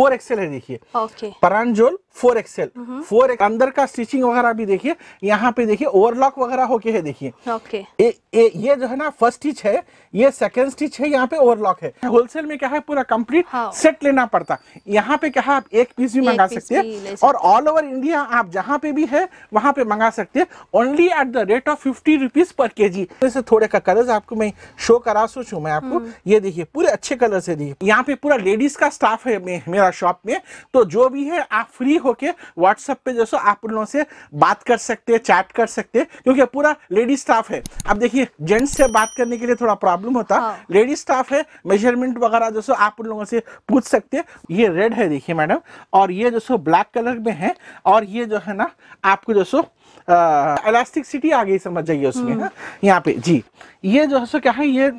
Four XL है देखिए परांजोल फोर एक्सेल हम्म। फोर एक्स अंदर का स्टिचिंग वगैरह भी देखिए यहाँ पे देखिए ओवरलॉक वगैरह होके है देखिए ओके ये जो है ना फर्स्ट स्टिच है ये सेकंड स्टिच है यहाँ पे ओवरलॉक है होलसेल में क्या है पूरा कंप्लीट सेट हाँ। लेना पड़ता यहाँ पे क्या है आप एक पीस भी मंगा सकते हैं और ऑल ओवर इंडिया आप जहाँ पे भी है वहाँ पे मंगा सकते हैं only at the rate of fifty rupees per K जी जैसे थोड़े का कलर आपको मैं शो करा सोचू मैं आपको हम्म। ये देखिए पूरे अच्छे कलर से देखिए यहाँ पे पूरा लेडीज का स्टाफ है मेरा शॉप में तो जो भी है आप फ्री होके व्हाट्सएप पे जैसो आप लोगों से बात कर सकते हैं चैट कर सकते हैं क्योंकि पूरा लेडी स्टाफ है अब देखिए जेंट्स से बात करने के लिए थोड़ा प्रॉब्लम होता हाँ। लेडी स्टाफ है मेजरमेंट वगैरह जैसो आप लोगों से पूछ सकते हैं ये रेड है देखिए मैडम और ये जैसो ब्लैक कलर में है और ये जो है ना आपको जैसो इलास्टिक सिटी आ गई समझ जाइए उसमें हम्म। हाँ। यहाँ पे जी ये जो है सो क्या है ये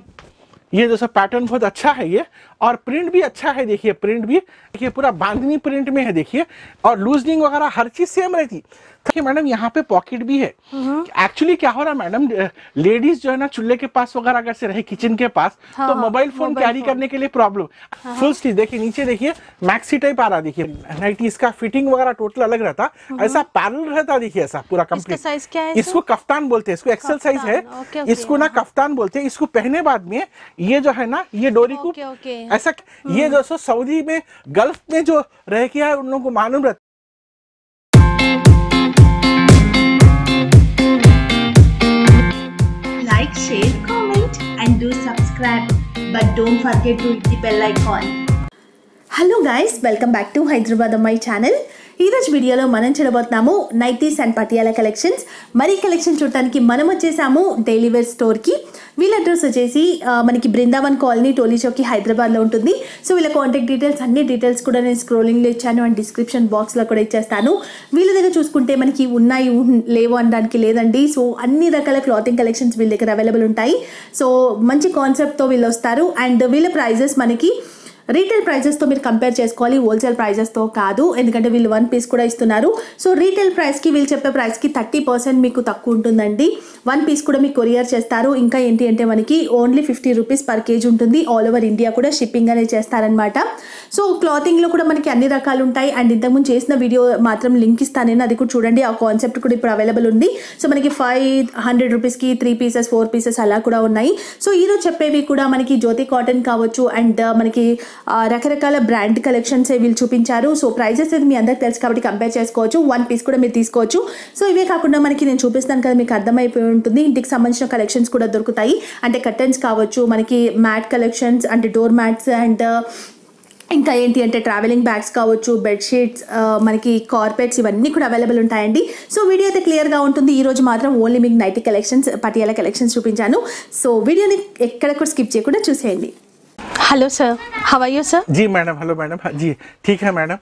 ये जैसा पैटर्न बहुत अच्छा है ये और प्रिंट भी अच्छा है देखिए प्रिंट भी देखिए पूरा बांधनी प्रिंट में है देखिए और लूजनिंग वगैरह हर चीज सेम रहती देखिए मैडम यहाँ पे पॉकेट भी है एक्चुअली हम्म। क्या हो रहा है मैडम लेडीज जो है ना चूल्हे के पास वगैरह अगर से रहे किचन के पास हाँ, तो मोबाइल फोन कैरी करने के लिए प्रॉब्लम फुल स्लीव देखिए नीचे देखिए मैक्सी टाइप आ रहा देखिए नाइटी इसका फिटिंग वगैरह टोटल अलग रहता हम्म। ऐसा पैरल रहता देखिए ऐसा पूरा कम्प्लीट है इसको कफ्तान बोलते हैं इसको एक्सल साइज है इसको ना हाँ, हाँ। कफ्तान बोलते हैं इसको पहने बाद में ये जो है ना ये डोरी को हाँ। ऐसा ये जो सो सऊदी में गल्फ में जो रह गया है उन लोगों को मालूम रहता Like, share, comment and do subscribe. But don't forget to hit the bell icon. Hello guys, welcome back to Hyderabad on my channel. ఈరోజు వీడియోలో మనం చూడబోతున్నాము నైటీస్ అండ్ పటియాల కలెక్షన్స్ మరి కలెక్షన్ చూడటానికి మనం వచ్చేసాము డైలీవేర్ స్టోర్కి వీళ్ళ అడ్రస్ వచ్చేసి మనకి బృందావన్ కాలనీ టోలీ చౌకీ హైదరాబాద్లో ఉంటుంది సో వీళ్ళ కాంటాక్ట్ డీటెయిల్స్ అన్ని డీటెయిల్స్ కూడా నేను స్క్రోలింగ్లో ఇచ్చాను అండ్ డిస్క్రిప్షన్ బాక్స్లో కూడా ఇచ్చేస్తాను వీళ్ళ దగ్గర చూసుకుంటే మనకి ఉన్నాయి లేవు అనడానికి లేదండి సో అన్ని రకాల క్లాతింగ్ కలెక్షన్స్ వీళ్ళ దగ్గర అవైలబుల్ ఉంటాయి సో మంచి కాన్సెప్ట్తో వీళ్ళు వస్తారు అండ్ వీళ్ళ ప్రైజెస్ మనకి రీటైల్ ప్రైజెస్తో మీరు కంపేర్ చేసుకోవాలి హోల్సేల్ ప్రైజెస్తో కాదు ఎందుకంటే వీళ్ళు వన్ పీస్ కూడా ఇస్తున్నారు సో రీటైల్ ప్రైస్కి వీళ్ళు చెప్పే ప్రైస్కి థర్టీ పర్సెంట్ మీకు తక్కువ ఉంటుందండి వన్ పీస్ కూడా మీకు కొరియర్ చేస్తారు ఇంకా ఏంటి అంటే మనకి only fifty rupees per KG ఉంటుంది ఆల్ ఓవర్ ఇండియా కూడా షిప్పింగ్ అనేది చేస్తారనమాట సో క్లాతింగ్లో కూడా మనకి అన్ని రకాలు ఉంటాయి అండ్ ఇంతకుముందు చేసిన వీడియో మాత్రం లింక్ ఇస్తాను నేను అది కూడా చూడండి ఆ కాన్సెప్ట్ కూడా ఇప్పుడు అవైలబుల్ ఉంది సో మనకి ఫైవ్ హండ్రెడ్ రూపీస్కి త్రీ పీసెస్ ఫోర్ పీసెస్ అలా కూడా ఉన్నాయి సో ఈరోజు చెప్పేవి కూడా మనకి జ్యోతి కాటన్ కావచ్చు అండ్ uh, మనకి రకరకాల బ్రాండ్ కలెక్షన్స్ వీళ్ళు చూపించారు సో ప్రైజెస్ అయితే మీ అందరికి తెలుసు కాబట్టి కంపేర్ చేసుకోవచ్చు వన్ పీస్ కూడా మీరు తీసుకోవచ్చు సో ఇవే కాకుండా మనకి నేను చూపిస్తాను కదా మీకు అర్థమైపోయి ఉంటుంది ఇంటికి సంబంధించిన కలెక్షన్స్ కూడా దొరుకుతాయి అంటే కర్టన్స్ కావచ్చు మనకి మ్యాట్ కలెక్షన్స్ అంటే డోర్ మ్యాట్స్ అండ్ ఇంకా ఏంటి అంటే ట్రావెలింగ్ బ్యాగ్స్ కావచ్చు బెడ్షీట్స్ మనకి కార్పెట్స్ ఇవన్నీ కూడా అవైలబుల్ ఉంటాయండి సో వీడియో అయితే క్లియర్గా ఉంటుంది ఈ రోజు మాత్రం ఓన్లీ మీకు నైటీ కలెక్షన్స్ పటియాల కలెక్షన్స్ చూపించాను సో వీడియోని ఎక్కడ కూడా స్కిప్ చేయకుండా చూసేయండి हेलो सर हवाई हो sir ji madam hello madam ji ठीक है मैडम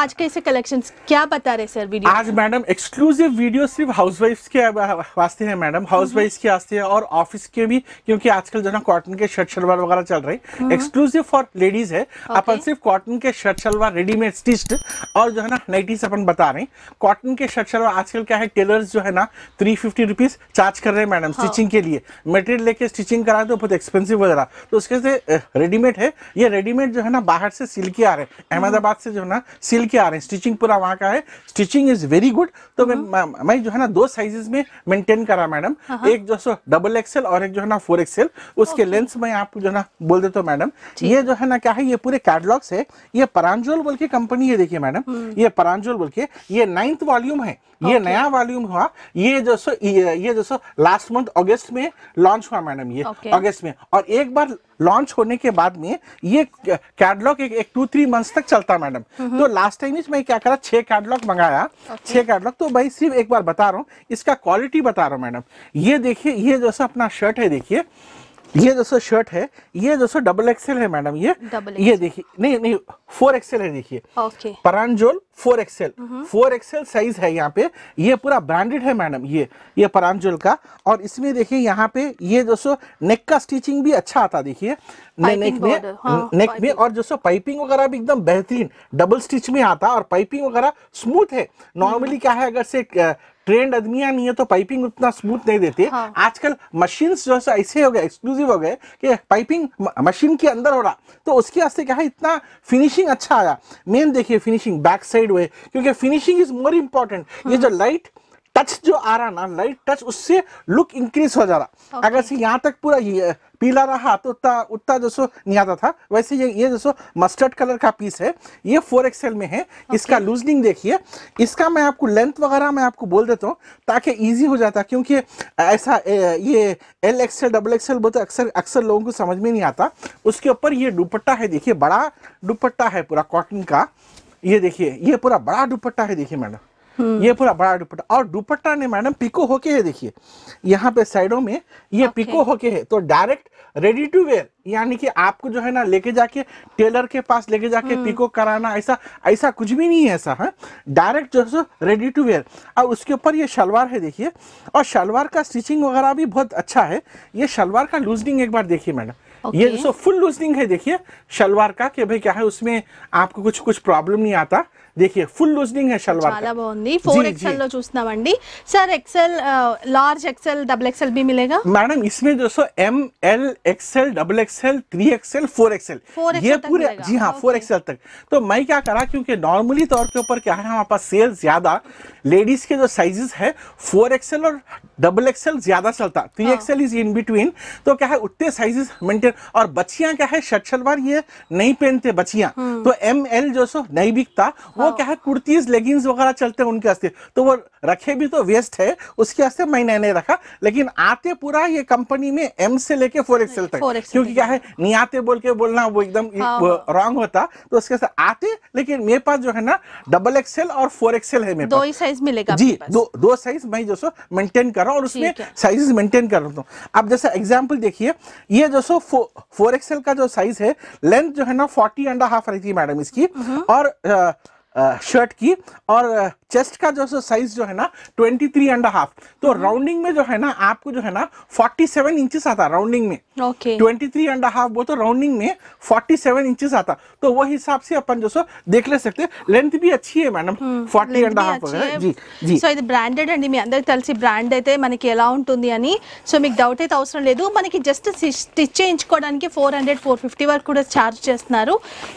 आज कैसे कलेक्शन क्या बता रहे सर वीडियो आज मैडम एक्सक्लूसिव वीडियो सिर्फ हाउसवाइफ्स हम्म। के वास्ते है मैडम हाउसवाइफ्स के वास्ते है और ऑफिस के भी क्योंकि आजकल जो ना कॉटन के शर्ट शलवार वगैरह चल रहे एक्सक्लूसिव फॉर लेडीज है अपन सिर्फ कॉटन के शर्ट शलवार रेडीमेड स्टिच्ड और जो है ना नाइटीज अपन बता रहे हैं कॉटन के शर्ट शलवार आजकल क्या है टेलर जो है ना थ्री फिफ्टी रुपीज चार्ज कर रहे हैं मैडम स्टिचिंग हाँ। के लिए मटेरियल लेके स्टिचिंग करा तो बहुत एक्सपेंसिव रहा तो उसके से रेडीमेड है ये रेडीमेड जो है ना बाहर से सिल के आ रहे हैं अहमदाबाद से जो है ना सिल के आ रहे हैं स्टिचिंग पूरा वहाँ का है स्टिचिंग इज वेरी गुड तो मैं हाँ। मैं जो है ना दो साइजेस में मेंटेन करा मैडम हाँ, हाँ। एक जो सो डबल एक्सेल और एक जो है ना फोर एक्सेल उसके लेंथ में आप जो है ना बोल देते हो मैडम ये जो है ना क्या है ये पूरे कैटलॉग्स है ये परांजोल बोल के कंपनी है देखिए मैडम हम्म। ये परांजोल बोल के ये नाइन्थ वॉल्यूम है okay. नया वॉल्यूम हुआ ये जो सो ये, ये जो सो लास्ट मंथ अगस्त में लॉन्च हुआ मैडम ये अगस्त okay. में और एक बार लॉन्च होने के बाद में ये कैटलॉग एक, एक टू थ्री मंथ्स तक चलता मैडम तो लास्ट टाइम मैं क्या करा छह कैटलॉग मंगाया okay. छह कैटलॉग तो भाई सिर्फ एक बार बता रहा हूँ इसका क्वालिटी बता रहा हूँ मैडम ये देखिए ये सो अपना शर्ट है देखिए ये दोस्तों शर्ट है ये दोस्तों डबल एक्सेल है मैडम ये ये देखिए नहीं नहीं फोर एक्सेल है देखिए ओके परांजोल four XL four XL size है यहाँ पे ये पूरा ब्रांडेड है मैडम ये ये परांजोल का और इसमें देखिए यहाँ पे ये दोस्तों नेक का स्टिचिंग भी अच्छा आता देखिए नेक में हाँ, नेक में और दोस्तों पाइपिंग वगैरह भी एकदम बेहतरीन डबल स्टिच में आता और पाइपिंग वगैरह स्मूथ है नॉर्मली क्या है अगर से ट्रेंड आदमियां नहीं है तो पाइपिंग उतना स्मूथ नहीं देती हाँ। आजकल मशीन जो है ऐसे हो गए एक्सक्लूसिव हो गए कि पाइपिंग मशीन के अंदर हो रहा तो उसके वास्ते क्या है इतना फिनिशिंग अच्छा आया मेन देखिए फिनिशिंग बैक साइड हुए क्योंकि फिनिशिंग इज मोर इम्पोर्टेंट ये हाँ। जो लाइट टच जो आ रहा ना लाइट टच उससे लुक इंक्रीज हो जा रहा okay. अगर से यहाँ तक पूरा पीला रहा तो उतना उतना जो सो नहीं आता था वैसे ये ये जो सो मस्टर्ड कलर का पीस है ये फोर एक्सएल में है okay. इसका लूजनिंग देखिए इसका मैं आपको लेंथ वगैरह मैं आपको बोल देता हूँ ताकि ईजी हो जाता क्योंकि ऐसा ये एल एक्सएल डबल एक्सएल बोलते अक्सर अक्सर लोगों को समझ में नहीं आता उसके ऊपर ये दुपट्टा है देखिए बड़ा दुपट्टा है पूरा कॉटन का ये देखिए ये पूरा बड़ा दुपट्टा है देखिए मैडम हम्म। ये पूरा बड़ा दुपट्टा और दुपट्टा ने मैडम पिको होके है देखिए यहाँ पे साइडों में ये okay. पिको होके है तो डायरेक्ट रेडी टू वेयर यानी कि आपको जो है ना लेके जाके टेलर के पास लेके जाके हम्म। पिको कराना ऐसा ऐसा कुछ भी नहीं है ऐसा है हाँ? डायरेक्ट जो है रेडी टू वेयर और उसके ऊपर ये शलवार है देखिए और शलवार का स्टिचिंग वगैरह भी बहुत अच्छा है ये शलवार का लूजनिंग एक बार देखिए मैडम Okay. ये सो फुल लूजनिंग है देखिए शलवार का कि भाई क्या है उसमें आपको कुछ कुछ प्रॉब्लम नहीं आता देखिए फुल లూజనింగ్ హె షల్వార్ చాలా फोर 4 लो चूसना చూస్తున్నామండి sir XL large XL double XL भी मिलेगा मैडम इसमें दोस्तों M L XL double XL three XL four XL ये पूरे जी हाँ फोर एक्सएल तक तो मैं क्या करा क्योंकि नॉर्मली तौर के ऊपर क्या है हमारे पास सेल ज्यादा लेडीज के जो साइजेस है फोर एक्सएल और डबल एक्सएल ज्यादा चलता three XL is in between तो क्या है उतने साइजेस मेंटेन और बच्चियां क्या है शर्ट शलवार ये नहीं पहनते बच्चियां हाँ। तो एम एल जो सो नहीं बिकता वो हाँ। क्या है कुर्तीज लेगिंग्स वगैरह चलते हैं उनके वास्ते तो वो रखे भी तो वेस्ट है उसके वास्ते मैंने नहीं रखा लेकिन आते पूरा ये कंपनी में एम से लेके फोर एक्सएल तक क्योंकि क्या है नहीं आते बोल के बोलना वो एकदम रॉन्ग हाँ। होता तो उसके साथ आते लेकिन मेरे पास जो है ना डबल एक्सएल और फोर एक्सएल है मेरे दो ही साइज मिलेगा जी दो दो साइज मैं जो सो मेंटेन कर रहा हूँ और उसमें साइजेस मेंटेन कर रहा हूँ अब जैसे एग्जाम्पल देखिए ये जो सो फोर एक्सएल का जो साइज है लेंथ जो है ना फोर्टी एंड हाफ रहती है मैडम इसकी हम्म। और शर्ट की और चेस्ट का जो सो साइज जो है ना 23 एंड हाफ तो राउंडिंग में जो है ना आपको जो है ना 47 सेवन इंचेस आता राउंडिंग में ओके okay. 23 एंड हाफ वो तो राउंडिंग में 47 सेवन इंचेस आता तो वो हिसाब से अपन जो सो देख ले सकते लेंथ भी अच्छी है मैडम फोर्टी एंड हाफ जी जी సో ఇది బ్రాండెడ్ అండి మీ అందరికి తెలిసి బ్రాండ్ అయితే మనకి ఎలా ఉంటుంది అని సో మీకు డౌట్ అయితే అవసరం లేదు మనకి జస్ట్ స్టిచ్ చేయించుకోవడానికి ఫోర్ హండ్రెడ్ ఫోర్ ఫిఫ్టీ వరకు కూడా ఛార్జ్ చేస్తున్నారు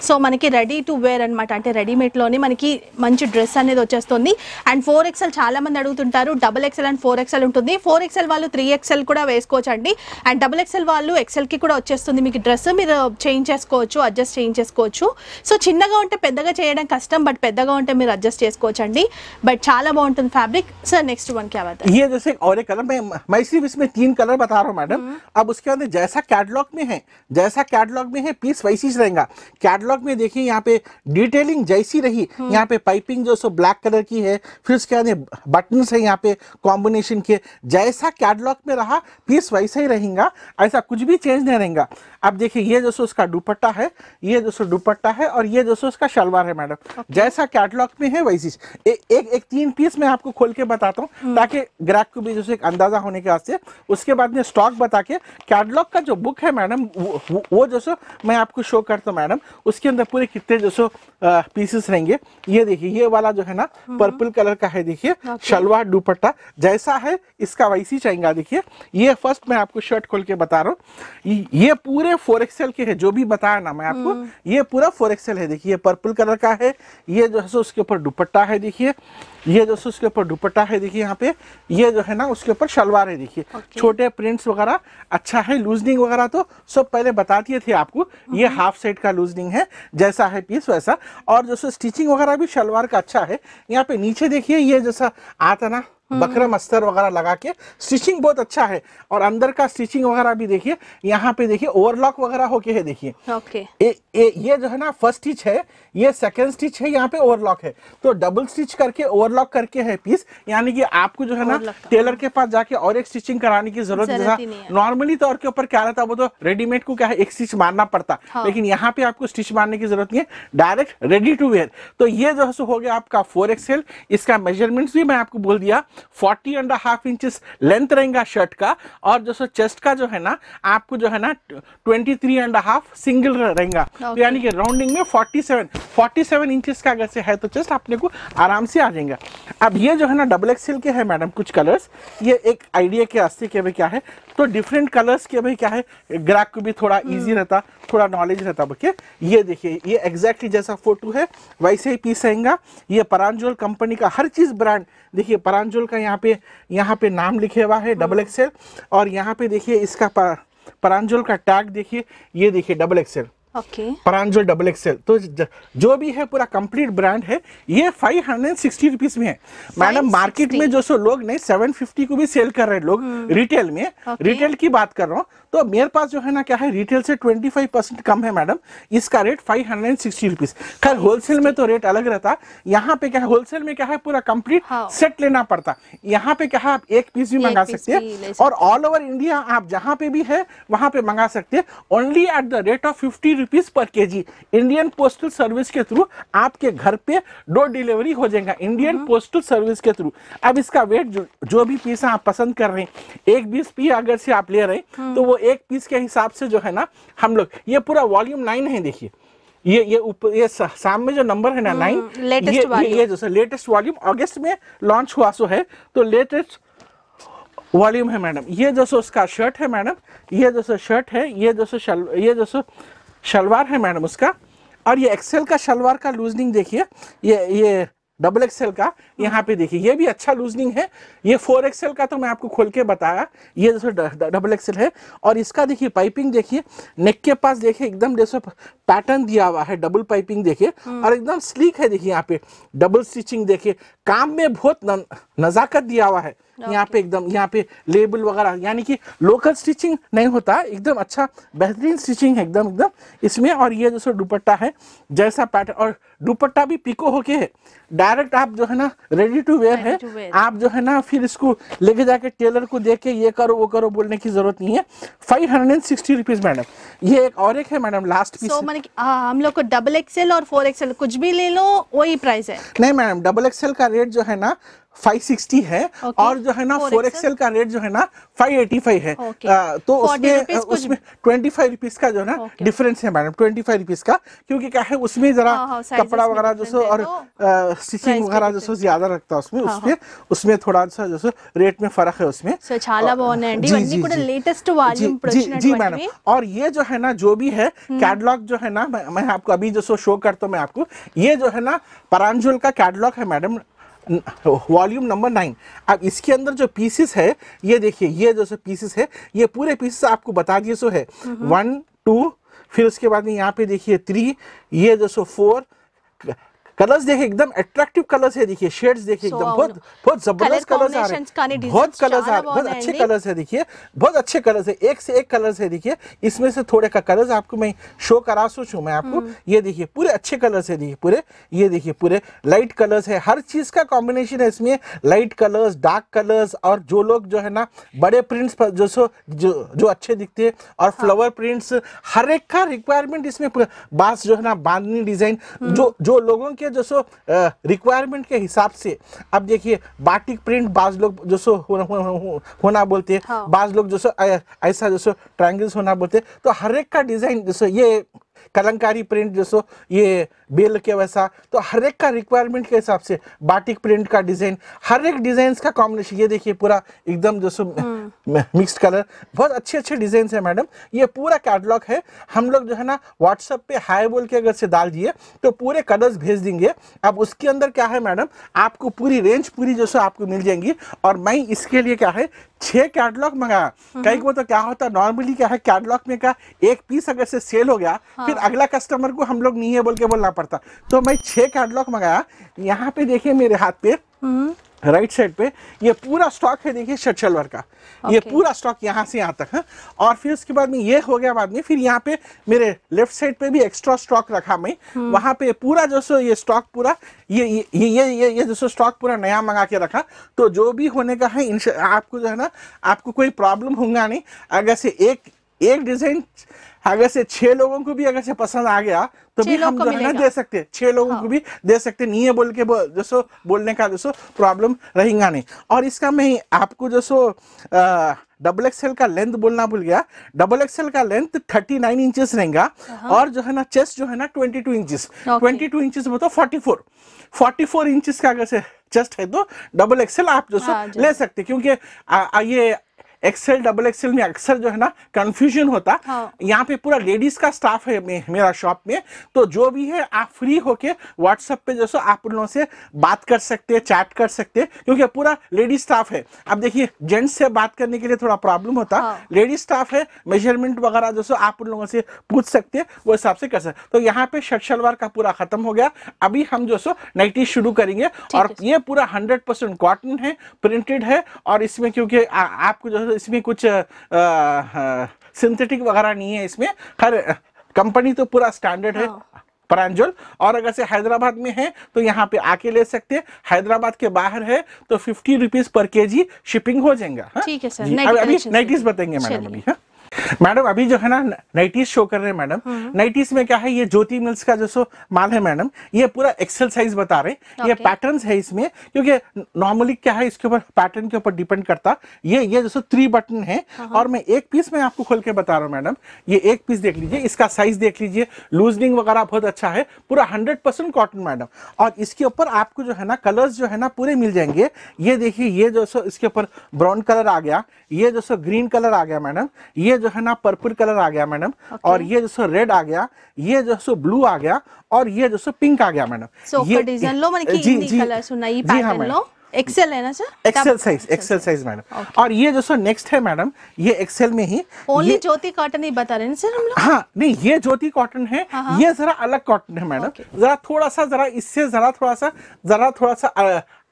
సో మనకి రెడీ టు వేర్ అనమాట అంటే రెడీమేడ్లోనే మనకి మంచి డ్రెస్ అనేది వచ్చేస్తుంది అండ్ ఫోర్ ఎక్సెల్ చాలా మంది అడుగుతుంటారు double XL and four XL ఉంటుంది ఫోర్ ఎక్సెల్ వాళ్ళు త్రీ ఎక్సెల్ కూడా వేసుకోవచ్చు అండి అండ్ డబుల్ ఎక్సెల్ వాళ్ళు ఎక్సెల్కి కూడా వచ్చేస్తుంది మీకు డ్రెస్ మీరు చేంజ్ చేసుకోవచ్చు అడ్జస్ట్ చేంజ్ చేసుకోవచ్చు సో చిన్నగా ఉంటే పెద్దగా చేయడం కష్టం బట్ పెద్దగా ఉంటే మీరు అడ్జస్ట్ చేసుకోవచ్చు అండి బట్ చాలా బాగుంటుంది ఫ్యాబ్రిక్ सर नेक्स्ट वन क्या बात है ये जैसे और एक कलर मैं मैं सिर्फ इसमें तीन कलर बता रहा हूँ मैडम अब उसके अंदर जैसा कैटलॉग में है जैसा कैटलॉग में है पीस वैसी रहेगा कैटलॉग में देखिए यहाँ पे डिटेलिंग जैसी रही हाँ। यहाँ पे पाइपिंग जो सो ब्लैक कलर की है फिर उसके बाद बटन है यहाँ पे कॉम्बिनेशन के जैसा कैटलॉग में रहा पीस वैसा ही रहेगा ऐसा कुछ भी चेंज नहीं रहेगा अब देखिए ये दोस्तों उसका दुपट्टा है ये दोस्तों दुपट्टा है और ये दोस्तों उसका शलवार है मैडम okay. जैसा कैटलॉग में है वैसी ए, एक एक तीन पीस मैं आपको खोल के बताता हूँ हम्म। ताकि ग्राहक को भी जैसे एक अंदाजा होने के वास्ते उसके बाद में स्टॉक बता के कैटलॉग का जो बुक है मैडम वो, वो मैं आपको शो करता हूँ मैडम उसके अंदर पूरे कितने सो पीसेस रहेंगे ये देखिए ये वाला जो है ना पर्पल हम्म। कलर का है देखिए शलवार दुपट्टा जैसा है इसका वैसी चाहेंगे देखिए ये फर्स्ट मैं आपको शर्ट खोल के बता रहा हूँ ये पूरे पूरे फोर एक्सएल के है जो भी बताया ना मैं आपको हम्म। ये पूरा फोर एक्सएल है देखिए पर्पल कलर का है ये जो है सो उसके ऊपर दुपट्टा है देखिए ये जो है उसके ऊपर दुपट्टा है देखिए यहाँ पे ये जो है ना उसके ऊपर शलवार है देखिए छोटे प्रिंट्स वगैरह अच्छा है लूजनिंग वगैरह तो सब पहले बता दिए थे आपको ये हाफ हम्म। सेट का लूजनिंग है जैसा है पीस वैसा और जो स्टिचिंग वगैरह भी शलवार का अच्छा है यहाँ पे नीचे देखिए ये जैसा आता ना हम्म। बकरम अस्तर वगैरह लगा के स्टिचिंग बहुत अच्छा है और अंदर का स्टिचिंग वगैरह भी देखिए यहाँ पे देखिए ओवरलॉक वगैरह होके है देखिए ओके ये जो है ना फर्स्ट स्टिच है ये सेकंड स्टिच है यहाँ पे ओवरलॉक है तो डबल स्टिच करके ओवरलॉक करके है पीस यानी कि आपको जो है ना टेलर के पास जाके और एक स्टिचिंग कराने की जरूरत नॉर्मली तौर के ऊपर क्या रहता वो तो रेडीमेड को क्या है एक स्टिच मारना पड़ता हाँ। लेकिन यहाँ पे आपको स्टिच मारने की जरूरत नहीं है डायरेक्ट रेडी टू वेयर तो ये जो है हो गया आपका फोर इसका मेजरमेंट भी मैं आपको बोल दिया forty and half inches length रहेगा शर्ट का और जो सो चेस्ट का जो है ना आपको जो है ना twenty three and half single रहेगा तो यानी कि राउंडिंग में forty seven forty seven inches का अगर से है तो चेस्ट अपने को आराम से आ जाएगा अब ये जो है ना डबल एक्सेल के है मैडम कुछ कलर्स ये एक आइडिया के रास्ते के भाई क्या है तो डिफरेंट कलर्स के भाई क्या है ग्राहक को भी थोड़ा ईजी हम्म। रहता थोड़ा नॉलेज रहता बोके ये देखिए ये एग्जैक्टली जैसा फोटो है वैसे ही पीस रहेगा ये परांजोल कंपनी का हर चीज ब्रांड देखिए परांजोल का यहाँ पे यहाँ पे नाम लिखे हुआ है डबल एक्सेल और यहाँ पे देखिए इसका परांजोल का टैग देखिए ये देखिए डबल एक्सेल ओके okay. परांजोल डबल एक्सेल तो जो भी है पूरा कंप्लीट ब्रांड है ये फाइव हंड्रेड सिक्सटी रुपीज में है मैडम मार्केट में जो सो लोग नहीं सेवन फिफ्टी को भी सेल कर रहे हैं लोग रिटेल hmm. में रिटेल की बात कर रहा हूँ तो मेरे पास जो है ना क्या है रिटेल से 25 परसेंट कम है मैडम इसका rate five hundred and sixty rupees खैर होलसेल में तो रेट अलग रहता यहाँ पे क्या है होलसेल में क्या है पूरा कंप्लीट हाँ। सेट लेना पड़ता यहाँ पे क्या है आप एक पीस भी मंगा सकते हैं और ऑल ओवर इंडिया आप जहाँ पे भी है वहाँ पे मंगा सकते हैं only at the rate of fifty rupees per K G Indian postal service के थ्रू आपके घर पे डोर डिलीवरी हो जाएगा इंडियन पोस्टल सर्विस के थ्रू अब इसका वेट जो भी पीस आप पसंद कर रहे हैं एक बीस पी अगर से आप ले रहे हैं हम्म। तो वो एक पीस के हिसाब से जो है ना हम लोग ये पूरा वॉल्यूम नाइन है देखिए ये ये ऊपर ये सामने जो नंबर है ना नाइन हम्म, लेटेस्ट ये, ये, ये जो लेटेस्ट वॉल्यूम अगस्त में लॉन्च हुआ सो है तो लेटेस्ट वॉल्यूम है मैडम ये जो सो उसका शर्ट है मैडम ये जो सो शर्ट है ये जो सो शल ये जो सो शलवार है मैडम उसका और ये एक्सेल का शलवार का लूजनिंग देखिए ये ये डबल एक्सएल का यहाँ पे देखिए ये भी अच्छा लूजनिंग है ये फोर एक्सएल का तो मैं आपको खोल के बताया ये जैसे डबल एक्सएल है और इसका देखिए पाइपिंग देखिए नेक के पास देखिए एकदम जैसे पैटर्न दिया हुआ है डबल पाइपिंग देखिए हम्म। और एकदम स्लीक है देखिए यहाँ पे डबल स्टिचिंग देखिए काम में बहुत नजाकत दिया हुआ है यहाँ पे एकदम यहाँ पे लेबल वगैरह यानी कि लोकल स्टिचिंग नहीं होता एकदम अच्छा बेहतरीन स्टिचिंग है एकदम एकदम इसमें और ये जैसे दुपट्टा है जैसा पैटर्न और दुपट्टा भी पिको होके है डायरेक्ट आप जो है ना रेडी टू वेयर है आप जो है ना फिर इसको लेके जाके टेलर को दे के ये करो वो करो बोलने की जरूरत नहीं है five hundred and sixty rupees madam ये एक और एक है मैडम लास्ट पीस so, मतलब हम लोग को डबल एक्सएल और फोर एक्सएल कुछ भी ले लो वही प्राइस है नहीं मैडम डबल एक्सएल का रेट जो है ना 560 है okay. और जो है ना फोर एक्सएल का रेट जो है ना 585 है okay. आ, तो उसमें उसमें ट्वेंटी फाइव रुपीज का जो है ना okay. डिफरेंस है मैडम ट्वेंटी फाइव रुपीज का क्योंकि क्या है उसमें हाँ, जरा हाँ, कपड़ा वगैरह जो सो और स्टिचिंग तो वगैरह जो सो ज्यादा रखता है उसमें हाँ, उसमें उसमें थोड़ा सा जो सो रेट में फर्क है उसमें लेटेस्ट जी मैडम और ये जो है ना जो भी है कैटलॉग हम्म। जो है ना मैं आपको अभी जो सो शो करता हूँ मैं आपको ये जो है ना परांजुल का कैटलॉग है मैडम वॉल्यूम नंबर नाइन अब इसके अंदर जो पीसेस है ये देखिए ये जो सो पीसेस है ये पूरे पीसेस आपको बता दिए सो है वन हम्म। टू फिर उसके बाद में यहाँ पे देखिए थ्री ये जो सो फोर कलर्स देखिए एकदम अट्रैक्टिव कलर्स है देखिए शेड्स देखिए एकदम बहुत बहुत जबरदस्त कलर्स आ रहे हैं बहुत कलर्स आ रहे बहुत अच्छे कलर्स है देखिए बहुत अच्छे कलर्स है एक से एक कलर्स है देखिए इसमें से थोड़े का कलर्स आपको मैं शो करा सोचू मैं आपको हम्म। ये देखिए पूरे अच्छे कलर्स है देखिए पूरे ये देखिए पूरे लाइट कलर्स है हर चीज का कॉम्बिनेशन है इसमें लाइट कलर्स डार्क कलर्स और जो लोग जो है ना बड़े प्रिंट्स पर जो सो जो जो अच्छे दिखते हैं और फ्लावर हाँ। प्रिंट्स हर एक का रिक्वायरमेंट इसमें बांस जो है ना बांधनी डिजाइन जो हम्म। जो लोगों के जो सो रिक्वायरमेंट के हिसाब से अब देखिए बाटिक प्रिंट बाज लोग जो सो होना, होना, हो, होना बोलते हैं हाँ। बाज लोग जो सो ऐसा जो सो ट्राइंगल्स होना बोलते हैं तो हर एक का डिजाइन जो सो ये कलंकारी प्रिंट जो सो ये बेल के वैसा तो हर एक का रिक्वायरमेंट के हिसाब से बाटिक प्रिंट का डिज़ाइन हर एक डिज़ाइन का कॉम्बिनेशन ये देखिए पूरा एकदम जो सो मिक्स कलर बहुत अच्छे अच्छे डिज़ाइन है मैडम ये पूरा कैटलॉग है हम लोग जो है ना व्हाट्सअप पे हाई बोल के अगर से डाल दिए तो पूरे कलर्स भेज देंगे अब उसके अंदर क्या है मैडम आपको पूरी रेंज पूरी जो आपको मिल जाएंगी और मैं इसके लिए क्या है छः कैटलॉग मंगाया हम्म। कई को तो क्या होता है नॉर्मली क्या है कैटलॉग में क्या एक पीस अगर से सेल हो गया हाँ। फिर अगला कस्टमर को हम लोग नहीं है बोल के बोलना पड़ता तो मैं छह कैटलॉग मंगाया यहाँ पे देखिए मेरे हाथ पे राइट हम्म। साइड पे ये पूरा स्टॉक है देखिए शर्ट शलवर का ये पूरा स्टॉक यहाँ से यहाँ तक है हाँ। और फिर उसके बाद में ये हो गया बाद में फिर यहाँ पे मेरे लेफ्ट साइड पे भी एक्स्ट्रा स्टॉक रखा मैं हम्म। वहां पे पूरा जो सो ये स्टॉक पूरा ये ये ये ये, ये, जो स्टॉक पूरा नया मंगा के रखा तो जो भी होने का है आपको जो है ना आपको कोई प्रॉब्लम होगा नहीं अगर से एक एक डिजाइन अगर से छह लोगों को भी अगर से पसंद आ गया तो भी हम जो दे सकते छह लोगों हाँ। को भी दे सकते नहीं है बोल के बो, जैसो बोलने का जैसो प्रॉब्लम रहेगा नहीं और इसका मैं आपको जैसो डबल एक्सएल का लेंथ बोलना भूल गया डबल एक्सएल का लेंथ थर्टी नाइन इंचेस रहेगा हाँ, हाँ। और जो है ना चेस्ट जो है ना twenty two inches twenty two inches मतलब 44 44 इंचेस का अगर से चेस्ट है तो डबल एक्सएल आप जो सो हाँ, ले सकते क्योंकि ये एक्सेल डबल एक्सेल में अक्सर जो है ना कंफ्यूजन होता हाँ। यहाँ पे पूरा लेडीज का स्टाफ है मे, मेरा शॉप में तो जो भी है आप फ्री होके व्हाट्सएप पे जैसे आप लोगों से बात कर सकते हैं चैट कर सकते हैं क्योंकि पूरा लेडीज स्टाफ है अब देखिए जेंट्स से बात करने के लिए थोड़ा प्रॉब्लम होता हाँ। लेडीज स्टाफ है मेजरमेंट वगैरह जैसे आप उन लोगों से पूछ सकते हैं वो हिसाब से कर सकते तो यहाँ पे शर्ट शलवार का पूरा खत्म हो गया अभी हम जो सो नाइटी शुरू करेंगे और ये पूरा हंड्रेड कॉटन है प्रिंटेड है और इसमें क्योंकि आपको जो इसमें कुछ सिंथेटिक वगैरह नहीं है इसमें हर कंपनी तो पूरा स्टैंडर्ड है हाँ। परांजोल और अगर से हैदराबाद में है तो यहाँ पे आके ले सकते हैं हैदराबाद के बाहर है तो फिफ्टी रुपीज पर के जी शिपिंग हो जाएगा हाँ। ठीक है सर अभी नाइटीज बताएंगे मैडम अभी हाँ मैडम अभी जो है ना नाइटीज शो कर रहे हैं मैडम हम्म। नाइटीज में क्या है ये ज्योति मिल्स का जो सो माल है मैडम ये पूरा एक्सेल साइज बता रहे हैं ये पैटर्न है इसमें क्योंकि नॉर्मली क्या है इसके ऊपर पैटर्न के ऊपर डिपेंड करता ये ये जैसे थ्री बटन है हाँ। और मैं एक पीस में आपको खोल के बता रहा हूँ मैडम ये एक पीस देख लीजिए इसका साइज देख लीजिए लूजनिंग वगैरह बहुत अच्छा है पूरा हंड्रेड परसेंट कॉटन मैडम और इसके ऊपर आपको जो है ना कलर्स जो है ना पूरे मिल जाएंगे ये देखिए ये जो सो इसके ऊपर ब्राउन कलर आ गया ये जो सो ग्रीन कलर आ गया मैडम ये जो है ना पर्पल कलर आ गया मैडम okay. और ये जो सो रेड आ गया ये जो सो ब्लू आ गया और ये जो सो पिंक आ गया मैडम ये डिजाइन मतलब जी जी कलर सुना एक्सेल हाँ, है ना sir XL size XL size madam और ये जो सर नेक्स्ट है मैडम ये एक्सेल में ही ओनली ज्योति कॉटन ही बता रहे हैं सर हम लोग हाँ नहीं ये ज्योति कॉटन है हाँ, हाँ। ये जरा अलग कॉटन है मैडम जरा थोड़ा सा जरा इससे जरा थोड़ा सा जरा थोड़ा सा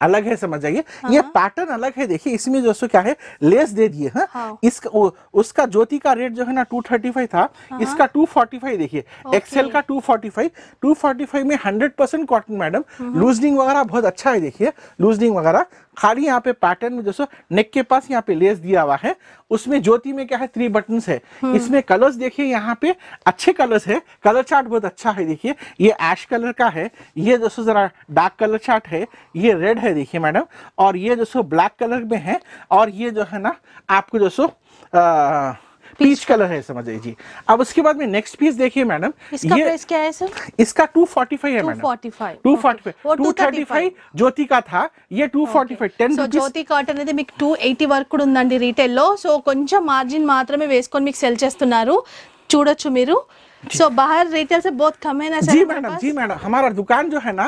अलग है समझ जाइए हाँ। ये पैटर्न अलग है देखिए इसमें जो क्या है लेस दे दिए हाँ? हाँ। इसका उ, उसका ज्योति का रेट जो है ना 235 था हाँ। इसका 245 देखिए एक्सेल का 245 245 में 100 परसेंट कॉटन मैडम लूजनिंग वगैरह बहुत अच्छा है देखिए लूजनिंग वगैरह खाली यहाँ पे पैटर्न में दोस्तों नेक के पास यहाँ पे लेस दिया हुआ है उसमें ज्योति में क्या है थ्री बटन है हम्म। इसमें कलर्स देखिए यहाँ पे अच्छे कलर्स है कलर चार्ट बहुत अच्छा है देखिए ये एश कलर का है ये दोस्तों जरा डार्क कलर चार्ट है ये रेड है देखिए मैडम और ये दोस्तों ब्लैक कलर में है और ये जो है ना आपको दोस्तों पीच कलर है समझ लीजिए अब उसके बाद में नेक्स्ट पीस देखिए मैडम इसका प्राइस क्या है सर इसका 245 है मैडम 245 245 235 జ్యోతి का था ये 245 10 సో జ్యోతి కాటన్ అనేది మీకు 280 వరకు కూడా ఉందండి రీటైల్లో సో కొంచెం మార్జిన్ మాత్రమే వేసుకొని మీకు సెల్ చేస్తున్నారు చూడొచ్చు మీరు सो so, बाहर रिटेल से बहुत कम है ना जी मैडम जी मैडम हमारा दुकान जो है ना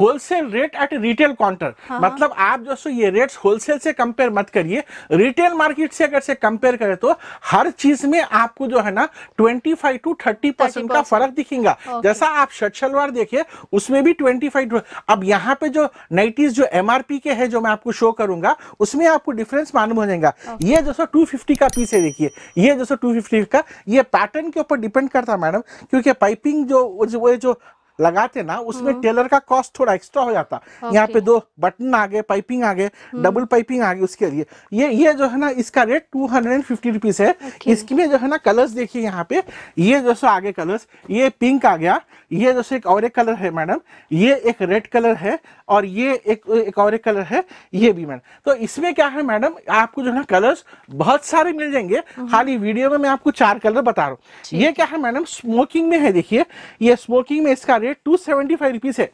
wholesale rate at retail counter मतलब आप जो सो ये रेट्स होलसेल से कंपेयर मत करिए रिटेल मार्केट से अगर से कंपेयर करें तो हर चीज में आपको जो है ना 25 टू 30 परसेंट का फर्क दिखेगा जैसा आप शर्ट शलवार देखिए उसमें भी 25 अब यहाँ पे जो नाइटीज जो एमआरपी के है जो मैं आपको शो करूंगा उसमें आपको डिफरेंस मालूम हो जाएगा ये जो सो टू का पीस है देखिए ये जो सो टू का ये पैटर्न के ऊपर डिपेंड था मैडम क्योंकि पाइपिंग जो वो जो लगाते ना उसमें हाँ। टेलर का कॉस्ट थोड़ा एक्स्ट्रा हो जाता यहाँ पे दो बटन आ गए पाइपिंग आ गए डबल पाइपिंग आ गए उसके लिए ये ये जो है ना इसका rate two hundred and fifty rupees है इसकी में जो है ना कलर्स देखिए यहाँ पे ये जैसे आगे कलर्स ये पिंक आ गया ये जैसे एक और एक कलर है मैडम ये एक रेड कलर है और ये एक एक और एक कलर है ये भी मैडम तो इसमें क्या है मैडम आपको जो है ना कलर्स बहुत सारे मिल जाएंगे हम्म। खाली वीडियो में मैं आपको चार कलर बता रहा हूँ ये क्या है मैडम स्मोकिंग में है देखिए ये स्मोकिंग में इसका rate two seventy five rupees है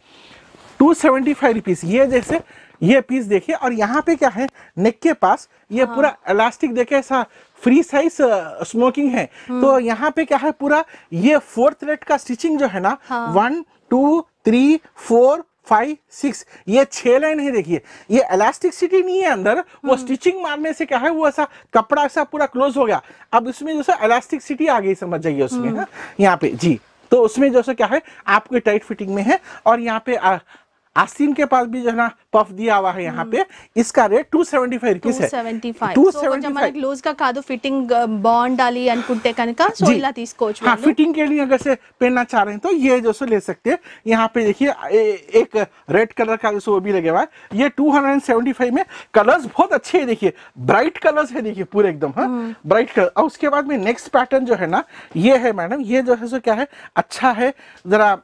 टू सेवेंटी फाइव रुपीज़ ये जैसे ये पीस देखिए और यहाँ पे क्या है नेक के पास ये हाँ। पूरा इलास्टिक देखे ऐसा फ्री साइज स्मोकिंग है हम्म। तो यहाँ पे क्या है पूरा ये फोर्थ रेट का स्टिचिंग जो है ना one two three four five six ये छह लाइन है देखिए ये इलास्टिक सिटी नहीं है अंदर वो स्टिचिंग हम्म। मारने से क्या है वो ऐसा कपड़ा ऐसा पूरा क्लोज हो गया अब इसमें इलास्टिक सिटी आ गई समझ जाइए उसमें ना हम्म। हाँ, यहाँ पे जी तो उसमें जैसे क्या है आपकी टाइट फिटिंग में है और यहाँ पे आसिन के पास भी जो है ना पफ दिया हुआ है यहाँ हम्म। पे इसका rate two seventy five rupees है टू सेवेंटी फिटिंग बॉन्ड डाली फिटिंग हाँ, के लिए अगर से पहनना चाह रहे हैं तो ये जो सो ले सकते हैं यहाँ पे देखिए एक रेड कलर का जो वो भी लगे हुआ है ये टू हंड्रेड सेवेंटी फाइव में कलर्स बहुत अच्छे है देखिए ब्राइट कलर्स है देखिए पूरे एकदम हाँ ब्राइट हम्म। कलर और उसके बाद में नेक्स्ट पैटर्न जो है ना ये है मैडम ये जो है सो क्या है अच्छा है जरा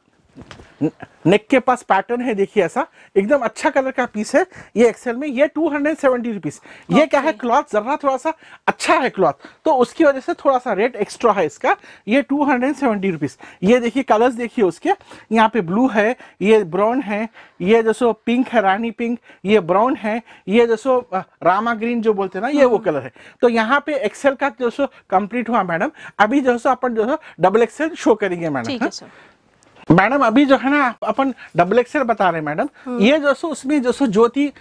नेक के पास पैटर्न है देखिए ऐसा एकदम अच्छा कलर का पीस है ये एक्सेल में ये टू हंड्रेड सेवेंटी रुपीज ये क्या है क्लॉथ जरा थोड़ा सा अच्छा है क्लॉथ तो उसकी वजह से थोड़ा सा रेट एक्स्ट्रा है इसका ये टू हंड्रेड सेवेंटी रुपीज ये देखिए कलर्स देखिए उसके यहाँ पे ब्लू है ये ब्राउन है ये जैसो पिंक है रानी पिंक ये ब्राउन है ये जैसो रामा ग्रीन जो बोलते ना ये वो कलर हम्म। है तो यहाँ पे एक्सेल का जो सो कंप्लीट हुआ मैडम अभी जो सो अपन जो डबल एक्सेल शो करेंगे मैडम मैडम अभी जो है ना अपन डबल एक्सएल बता रहे मैडम हाँ। ये जो सो उसमें जो सो ज्योति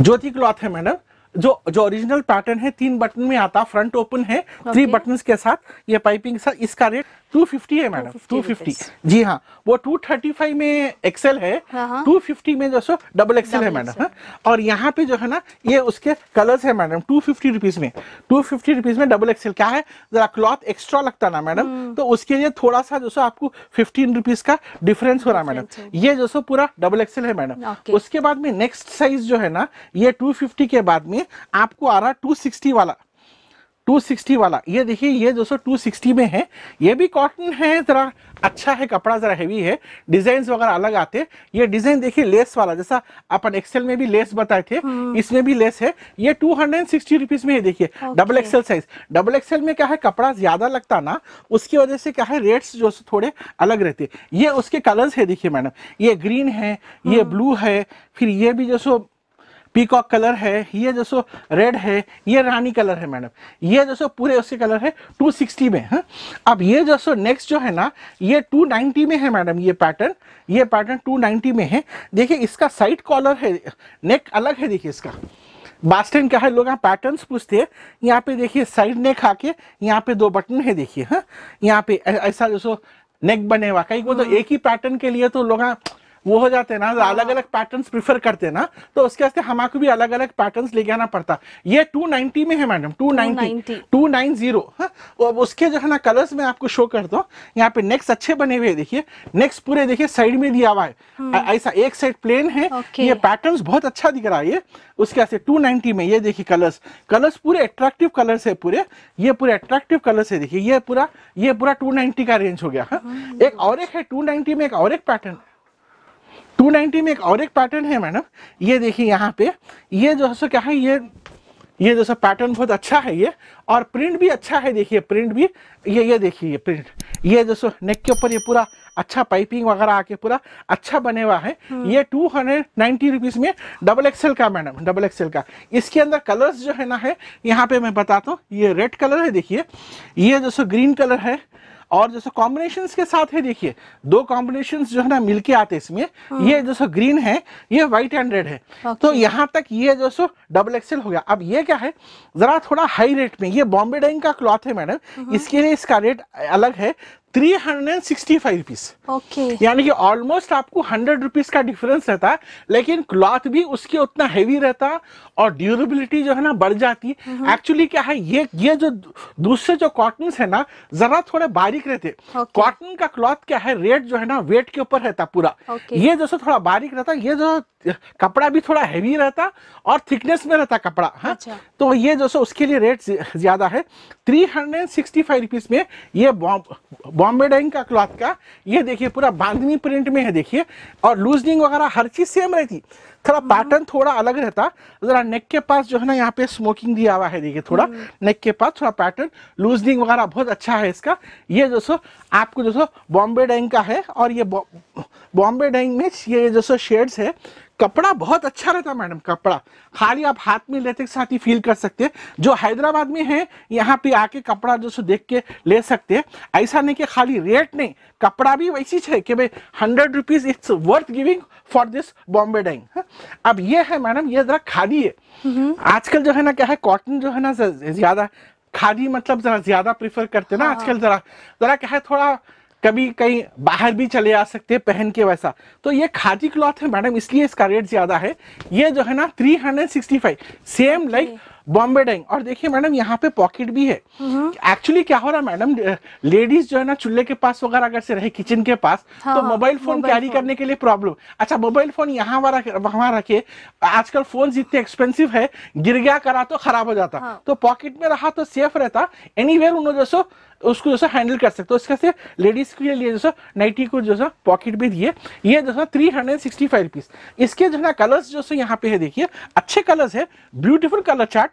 ज्योति क्लॉथ है मैडम जो जो ओरिजिनल पैटर्न है तीन बटन में आता फ्रंट ओपन है थ्री बटन के साथ ये पाइपिंग के साथ इसका रेट 250 है मैडम 250 जी हाँ वो 235 में एक्सेल है हाँ। 250 हाँ। में जो सो डबल एक्सेल है मैडम हाँ। और यहाँ पे जो है ना ये उसके कलर्स है मैडम टू फिफ्टी रुपीज में टू फिफ्टी रुपीज में डबल एक्सेल क्या है जरा क्लॉथ एक्स्ट्रा लगता ना मैडम हम्म। तो उसके लिए थोड़ा सा जो सो आपको फिफ्टीन रुपीज का डिफरेंस हो रहा है मैडम ये जो सो पूरा डबल एक्सेल है मैडम उसके बाद में नेक्स्ट साइज जो है ना ये टू के बाद में आपको आ रहा टू वाला 260 वाला ये देखिए ये दोस्तों 260 में है ये भी कॉटन है ज़रा अच्छा है कपड़ा ज़रा हैवी है डिजाइन वगैरह अलग आते ये डिजाइन देखिए लेस वाला जैसा अपन एक्सेल में भी लेस बताए थे हम्म। इसमें भी लेस है ये टू हंड्रेड सिक्सटी रुपीज में है देखिए double XL size double XL में क्या है कपड़ा ज्यादा लगता ना उसकी वजह से क्या है रेट्स जो थोड़े अलग रहते ये उसके कलर्स है देखिए मैडम ये ग्रीन है ये ब्लू हम्म। है फिर ये भी जो सो पीकॉक कलर है ये जैसो रेड है ये रानी कलर है मैडम ये जैसो पूरे उसके कलर है 260 में है हाँ। अब ये जैसो नेक्स्ट जो है ना ये 290 में है मैडम ये पैटर्न ये पैटर्न 290 में है देखिए इसका साइड कॉलर है नेक अलग है देखिए इसका बास्टन क्या है लोग यहाँ पैटर्न पूछते हैं यहाँ पे देखिए साइड नेक आके यहाँ पे दो बटन है देखिए हाँ यहाँ पे ऐसा जैसो नेक बने हुआ कई को तो हाँ। एक ही पैटर्न के लिए तो लोग वो हो जाते हैं ना अलग अलग पैटर्न प्रीफर करते हैं ना तो उसके वास्ते हमारे भी अलग अलग पैटर्न लेके आना पड़ता ये टू नाइनटी में है madam two ninety two nine zero उसके जो है ना कलर्स में आपको शो कर दो यहाँ पे नेक्स्ट अच्छे बने हुए देखिए नेक्स्ट पूरे देखिए साइड में दिया हुआ है हाँ। ऐसा एक साइड प्लेन है ये पैटर्न बहुत अच्छा दिख रहा है ये उसके वास्ते टू में ये देखिए कलर्स कलर्स पूरे अट्रैक्टिव कलर है पूरे ये पूरे अट्रैक्टिव कलर्स है देखिये ये पूरा ये पूरा टू का रेंज हो गया हाँ, हाँ। एक और एक है टू में एक और एक पैटर्न 290 में एक और एक पैटर्न है मैडम ये देखिए यहाँ पे ये जो है सो क्या है ये ये जो जैसा पैटर्न बहुत अच्छा है ये और प्रिंट भी अच्छा है देखिए प्रिंट भी ये ये देखिए ये प्रिंट ये जो सो नेक के ऊपर ये पूरा अच्छा पाइपिंग वगैरह आके पूरा अच्छा बने हुआ है हाँ. ये टू हंड्रेड नाइन्टी रुपीज़ में डबल एक्सएल का मैडम डबल एक्सएल का इसके अंदर कलर्स जो है ना है यहाँ पे मैं बताता हूँ ये रेड कलर है देखिए ये जो ग्रीन कलर है और जैसे कॉम्बिनेशन के साथ है देखिए दो कॉम्बिनेशन जो है ना मिलके आते इसमें हाँ। ये जैसे ग्रीन है ये व्हाइट एंड रेड है तो यहाँ तक ये जो सो डबल एक्सेल हो गया अब ये क्या है जरा थोड़ा हाई रेट में ये बॉम्बे डाइंग का क्लॉथ है मैडम हाँ। इसके लिए इसका रेट अलग है three hundred and sixty five rupees okay यानी कि ऑलमोस्ट आपको हंड्रेड रुपीज का डिफरेंस रहता है लेकिन क्लॉथ भी उसके उतना हैवी रहता और ड्यूरेबिलिटी जो है ना बढ़ जाती है एक्चुअली क्या है ये ये जो दूसरे जो कॉटन है ना जरा थोड़े बारीक रहते कॉटन okay. का क्लॉथ क्या है रेट जो है ना वेट के ऊपर रहता पूरा okay. ये जैसे थोड़ा बारीक रहता ये जो कपड़ा भी थोड़ा हैवी रहता और थिकनेस में रहता कपड़ा हाँ अच्छा। तो ये जो उसके लिए रेट ज्यादा है three hundred and sixty five rupees में ये बॉम्ब बॉम्बे डाइंग का क्लॉथ का ये देखिए पूरा बांधनी प्रिंट में है देखिए और लूजनिंग वगैरह हर चीज़ सेम रहती थोड़ा पैटर्न थोड़ा अलग रहता ज़रा नेक के पास जो है ना यहाँ पे स्मोकिंग दिया हुआ है देखिए थोड़ा नेक हम्म। के पास थोड़ा पैटर्न लूजनिंग वगैरह बहुत अच्छा है इसका ये जो सो आपको जो सो बॉम्बे डाइंग का है और ये बॉम्बे डाइंग में ये जो सो शेड्स है कपड़ा बहुत अच्छा रहता है मैडम कपड़ा खाली आप हाथ में लेते साथ ही फील कर सकते हैं जो हैदराबाद में है यहाँ पे आके कपड़ा जो सो देख के ले सकते हैं ऐसा नहीं कि खाली रेट नहीं कपड़ा भी वैसी है कि भाई hundred rupees it's worth giving for this Bombay Dyeing अब ये है मैडम ये जरा खादी है हम्म। आजकल जो है ना क्या है कॉटन जो है ना ज्यादा खादी मतलब जरा ज्यादा प्रिफर करते ना हाँ। आजकल जरा जरा क्या है थोड़ा कभी कहीं बाहर भी चले आ सकते हैं पहन के वैसा तो ये खादी क्लॉथ है मैडम इसलिए इसका रेट ज़्यादा है ये जो है ना 365 same like like, Bombay Dyeing और देखिए मैडम यहाँ पे पॉकेट भी है एक्चुअली हम्म। क्या हो रहा है मैडम लेडीज जो है ना चूल्हे के पास वगैरह अगर से रहे किचन के पास तो हाँ, तो मोबाइल फोन कैरी करने के लिए प्रॉब्लम अच्छा मोबाइल फोन यहाँ वहां रखे आजकल फोन जितने एक्सपेंसिव है गिर गया करा तो खराब हो जाता हाँ. तो पॉकेट में रहा तो सेफ रहता एनी वेयर उन्होंने जैसो उसको जैसा हैंडल कर सकते हो तो से लेडीज के लिए जैसा नाइटी को जैसा पॉकेट भी दिए ये जैसा फाइव पीस इसके जो है ना कलर्स जो यहाँ पे है देखिए अच्छे कलर्स है ब्यूटीफुल कलर चार्ट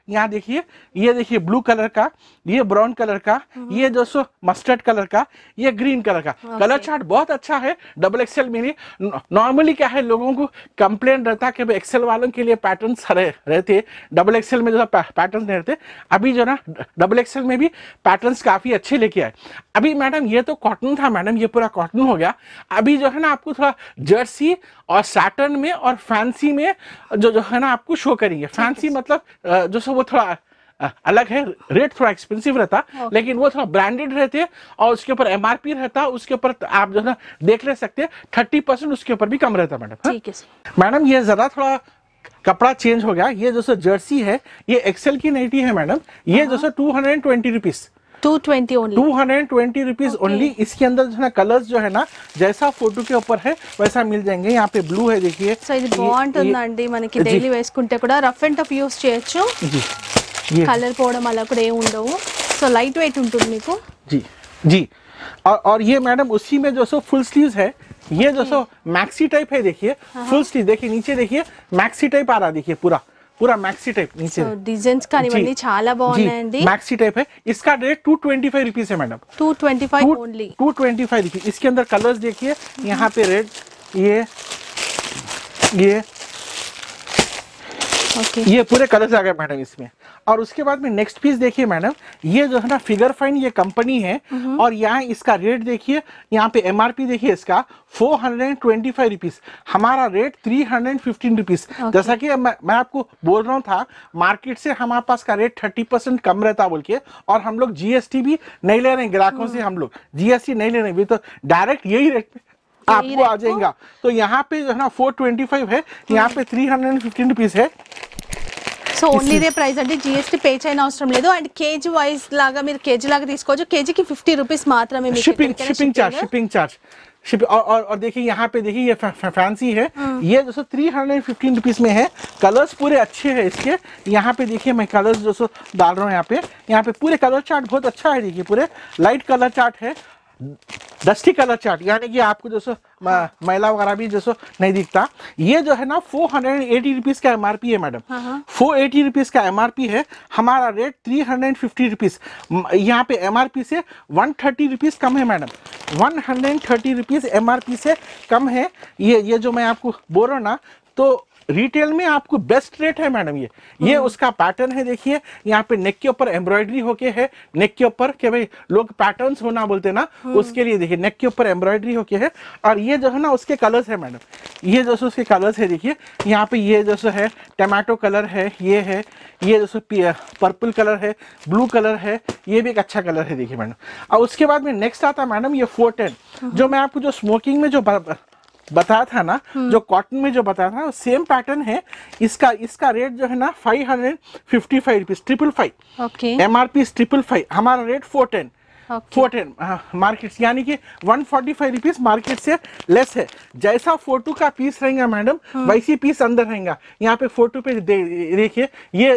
यहाँ देखिए ये देखिए ब्लू कलर का ये ब्राउन कलर हम्म। का ये दोस्तों मस्टर्ड कलर का ये ग्रीन कलर का कलर चार्ट बहुत अच्छा है डबल एक्सेल मेरी नॉर्मली क्या है लोगों को कंप्लेन रहता है कि एक्सेल वालों के लिए पैटर्न रहते डबल एक्सेल में जो पैटर्न नहीं रहते अभी जो ना डबल एक्सेल में भी पैटर्न काफी अच्छे लेके आए अभी मैडम ये तो कॉटन था मैडम ये पूरा कॉटन हो गया अभी जो है ना आपको थोड़ा जर्सी और सैटर्न में और फैंसी में जो जो है ना आपको शो करेंगे फैंसी मतलब जो सब वो थोड़ा अलग है रेट थोड़ा एक्सपेंसिव रहता okay. लेकिन वो थोड़ा ब्रांडेड रहते हैं और उसके ऊपर एमआरपी रहता है उसके ऊपर आप जो है ना देख ले सकते हैं थर्टी परसेंट उसके ऊपर भी कम रहता मैडम हाँ। ठीक है मैडम ये जरा थोड़ा कपड़ा चेंज हो गया ये जो सो जर्सी है ये एक्सेल की नाइटी है मैडम ये हाँ, जो सो two hundred and twenty rupees 220 only इसके अंदर जो है जो है ना जैसा फोटो के ऊपर है वैसा मिल जाएंगे यहाँ पे ब्लू है देखिए సో ఇది బాగుంటుందండి మనకి जी जी और और ये मैडम उसी में जो सो फुल स्लीव्स है ये जो सो मैक्सी टाइप है देखिए फुल हाँ, स्लीव हाँ। देखिए नीचे देखिए मैक्सी टाइप आ रहा देखिए पूरा पूरा मैक्सी टाइप नीचे डिजाइन कानिवंडी చాలా బాగున్నాయండి मैक्सी टाइप है इसका रेट 225 रुपीस है मैडम 225 ओनली 225 रुपीस इसके अंदर कलर्स देखिए यहाँ पे रेड ये ये ओके ये पूरे कलर्स आ गए मैडम इसमें और उसके बाद में नेक्स्ट पीस देखिए मैडम ये जो है ना फिगर फाइन ये कंपनी है हम्म। और यहाँ इसका रेट देखिए यहाँ पे एम देखिए इसका four hundred twenty five rupees हमारा रेट थ्री हंड्रेड रुपीज जैसा कि मैं, आपको बोल रहा हूँ था मार्केट से हमारे पास का रेट थर्टी परसेंट कम रहता बोल के और हम लोग जीएसटी भी नहीं ले रहे हैं ग्राहकों से हम्म। हम लोग जीएसटी नहीं ले रहे हैं तो डायरेक्ट यही रेट पे आपको आ जाएगा तो यहाँ पे जो है ना फोर ट्वेंटी फाइव है यहाँ हम्म। पे थ्री हंड्रेड रुपीज है సో ఓన్లీ ఇదే ప్రైస్ అంటే జిఎస్టీ పే చేయని అవసరం లేదు అండ్ కేజీ వైజ్ లాగా మీరు కేజీ లాగా తీసుకోవచ్చు కేజీకి फिफ्टी रुपीज मात्र shipping shipping charge shipping charge ship और और, और देखिए यहाँ पे देखिए ये फैंसी है ये जो सो थ्री हंड्रेड फिफ्टीन रुपीज़ में है कलर्स पूरे अच्छे हैं इसके यहाँ पे देखिए मैं कलर्स जो सो डाल रहा हूँ यहाँ पे यहाँ पे पूरे कलर चार्ट बहुत अच्छा है देखिए पूरे लाइट कलर चार्ट है दस्ती कलर चार्ट यानी कि आपको सो हाँ। महिला वगैरह भी जो नहीं दिखता ये जो है ना फोर हंड्रेड एटी रुपीज का एम आर पी है मैडम फोर एटी रुपीज का एम आर पी है हमारा rate three hundred fifty rupees यहाँ पे एम आर पी से वन थर्टी रुपीज कम है madam one hundred thirty rupees M R P से कम है ये ये जो मैं आपको बोल रहा ना तो रिटेल में आपको बेस्ट रेट है मैडम ये ये हम्म। उसका पैटर्न है देखिए यहाँ पे नेक के ऊपर एम्ब्रॉयडरी होके है नेक के ऊपर के भाई लोग पैटर्न्स होना बोलते ना हाँ। उसके लिए देखिए नेक के ऊपर एम्ब्रॉयडरी होके है और ये जो है ना उसके कलर्स है मैडम ये जैसे उसके कलर्स है देखिए यहाँ पे ये जैसे है टमाटो कलर है ये है ये जैसे पर्पल कलर है ब्लू कलर है ये भी एक अच्छा कलर है देखिए मैडम और उसके बाद में नेक्स्ट आता है मैडम ये फोर हाँ। जो मैं आपको जो स्मोकिंग में जो बताया था ना हम्म। जो कॉटन में जो बताया था सेम पैटर्न है इसका इसका रेट जो है ना five hundred fifty five rupees triple five M R P triple five हमारा rate four ten four ten market यानी कि one forty five rupees market से लेस है जैसा फोटो का पीस रहेगा मैडम हाँ। वैसी पीस अंदर रहेगा यहाँ पे फोटो पे देखिए ये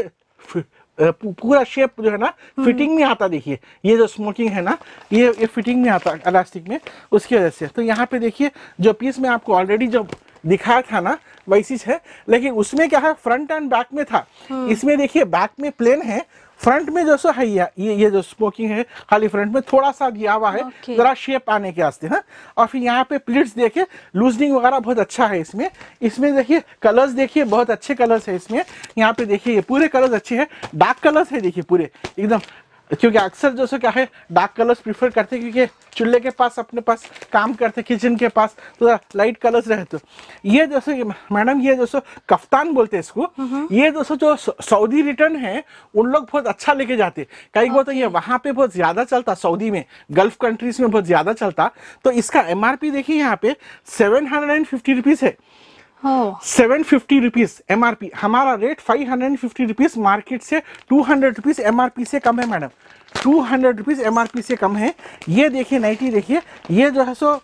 पूरा शेप जो है ना फिटिंग हम्म। में आता देखिए ये जो स्मोकिंग है ना ये ये फिटिंग में आता इलास्टिक में उसकी वजह से तो यहाँ पे देखिए जो पीस में आपको ऑलरेडी जो दिखाया था ना वैसी है लेकिन उसमें क्या है फ्रंट एंड बैक में था हम्म। इसमें देखिए बैक में प्लेन है फ्रंट में जो सो है ये ये जो स्मोकिंग है खाली फ्रंट में थोड़ा सा दिया हुआ है जरा शेप आने के वास्ते है हाँ? और फिर यहाँ पे प्लीट्स देखिए लूजनिंग वगैरह बहुत अच्छा है इसमें इसमें देखिए कलर्स देखिए बहुत अच्छे कलर्स है इसमें यहाँ पे देखिए ये पूरे कलर्स अच्छे हैं डार्क कलर्स है देखिए पूरे एकदम क्योंकि अक्सर जो सो क्या है डार्क कलर्स प्रीफर करते हैं क्योंकि चूल्हे के पास अपने पास काम करते किचन के पास तो लाइट कलर्स रहे तो ये जैसे मैडम ये सो कफ्तान बोलते हैं इसको ये दोस्तों जो सऊदी रिटर्न है उन लोग बहुत अच्छा लेके जाते कई बोलते तो ये वहाँ पे बहुत ज़्यादा चलता सऊदी में गल्फ कंट्रीज में बहुत ज़्यादा चलता तो इसका एम देखिए यहाँ पे सेवन हंड्रेड है Oh. Seven fifty rupees M R P हमारा rate five hundred fifty rupees market से two hundred rupees M R P से कम है madam two hundred rupees M R P से कम है ये देखिए नाइटी देखिए ये जो है सो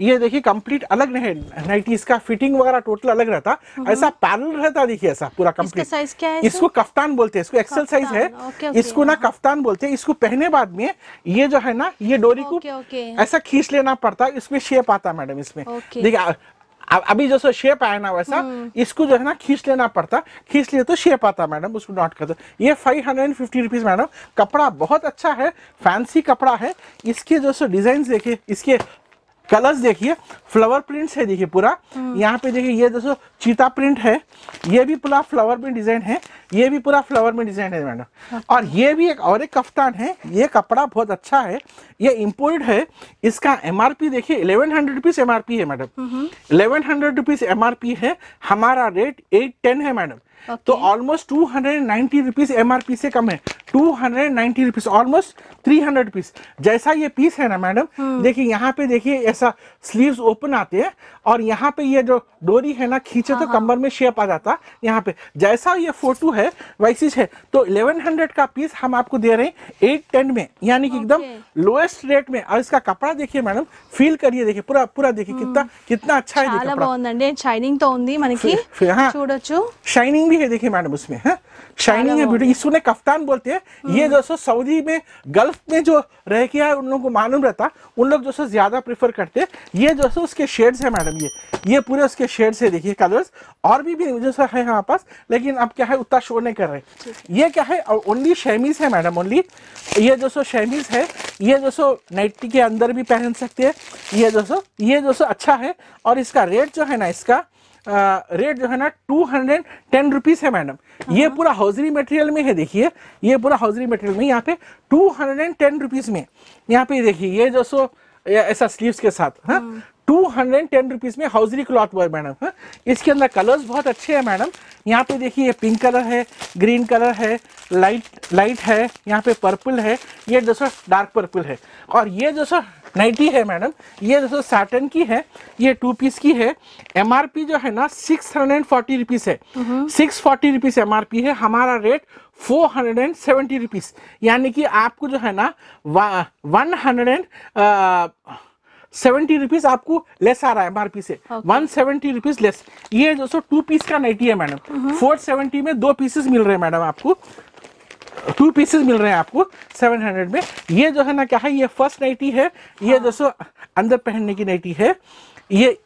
ये देखिए कंप्लीट अलग है नाइटी इसका फिटिंग वगैरह टोटल अलग रहता हम्म। ऐसा पैरल रहता देखिए ऐसा पूरा कंप्लीट साइज क्या है इसको कफ्तान बोलते हैं इसको एक्सल साइज है इसको ना हाँ। कफ्तान बोलते हैं इसको पहने बाद में ये जो है ना ये डोरी को ऐसा खींच लेना पड़ता है इसमें शेप आता है मैडम इसमें देखिए अभी जैसे शेप आया ना वैसा हम्म। इसको जो है ना खींच लेना पड़ता खींच लिए तो शेप आता मैडम उसको नॉट कर दो ये five hundred and fifty rupees madam कपड़ा बहुत अच्छा है फैंसी कपड़ा है इसके जो सो डिज़ाइन देखिए इसके कलर्स देखिए फ्लावर प्रिंट्स है देखिए पूरा हाँ। यहाँ पे देखिए ये दोस्तों चीता प्रिंट है ये भी पूरा फ्लावर में डिजाइन है ये भी पूरा फ्लावर में डिजाइन है मैडम हाँ। और ये भी एक और एक कफ्तान है ये कपड़ा बहुत अच्छा है ये इम्पोर्ट है इसका एम देखिए इलेवन हंड्रेड रुपीज एम है madam eleven hundred rupees M है हमारा रेट एट टेन है मैडम तो almost two hundred ninety rupees M R P से कम है two hundred ninety rupees almost three hundred piece जैसा ये पीस है ना मैडम हम्म। देखिए यहाँ पे देखिए ऐसा स्लीव्स ओपन आते हैं और यहाँ पे ये जो डोरी है ना खींचे तो हाँ, हाँ। कमर में शेप आ जाता है यहाँ पे जैसा ये फोटो है वैसी है तो इलेवन हंड्रेड का पीस हम आपको दे रहे हैं एट टेन में यानी कि एकदम लोएस्ट रेट में और इसका कपड़ा देखिए मैडम फील करिए देखिए पूरा पूरा देखिए हम्म। कितना कितना अच्छा है शाइनिंग तो शाइनिंग शाइनिंग भी है देखिए मैडम उसमें हाँ? है शाइनिंग है ब्यूटी इसको ने कफ्तान बोलते हैं हम्म। ये जो सो सऊदी में गल्फ में जो रह के आए उन लोगों को मालूम रहता उन लोग जो सो ज्यादा प्रेफर करते हैं ये जो सो उसके शेड्स है मैडम ये ये पूरे उसके शेड्स है देखिए कलर्स और भी, भी जो है यहाँ पास लेकिन अब क्या है उतना शोर नहीं कर रहे ये क्या है ओनली शेमीज है मैडम ओनली ये जो सो शेमीज है ये जो सो नाइटी के अंदर भी पहन सकते हैं ये जो सो ये जो सो अच्छा है और इसका रेट जो है ना इसका रेट जो है ना टू हंड्रेड टेन रुपीज़ है मैडम ये हाँ। पूरा हाउजरी मटेरियल में है देखिए ये पूरा हाउजरी मटेरियल में यहाँ पे two hundred and ten rupees में यहाँ पे देखिए ये जो सो ऐसा स्लीव्स के साथ हाँ टू हंड्रेड टेन रुपीज़ में हाउजरी क्लॉथ हुआ है मैडम हाँ इसके अंदर कलर्स बहुत अच्छे हैं मैडम यहाँ पे देखिए ये पिंक कलर है ग्रीन कलर है लाइट लाइट है यहाँ पे पर्पल है ये जो सो डार्क पर्पल है और ये जो सो नाइटी है मैडम ये दोस्तों सैटन की है ये टू पीस की है एम जो है ना six hundred and forty rupees है सिक्स फोर्टी रुपीज एम है हमारा rate four hundred and seventy rupees यानी कि आपको जो है ना one hundred and seventy rupees आपको लेस आ रहा है एमआरपी से वन सेवेंटी रुपीज लेस ये दोस्तों टू पीस का नाइटी है मैडम फोर हम्म। सेवेंटी में दो पीसेस मिल रहे हैं मैडम आपको टू पीसेस मिल रहे हैं आपको 700 में ये जो है ना क्या है ये फर्स्ट नाइटी है ये हाँ। दोस्तों अंदर पहनने की नाइटी है ये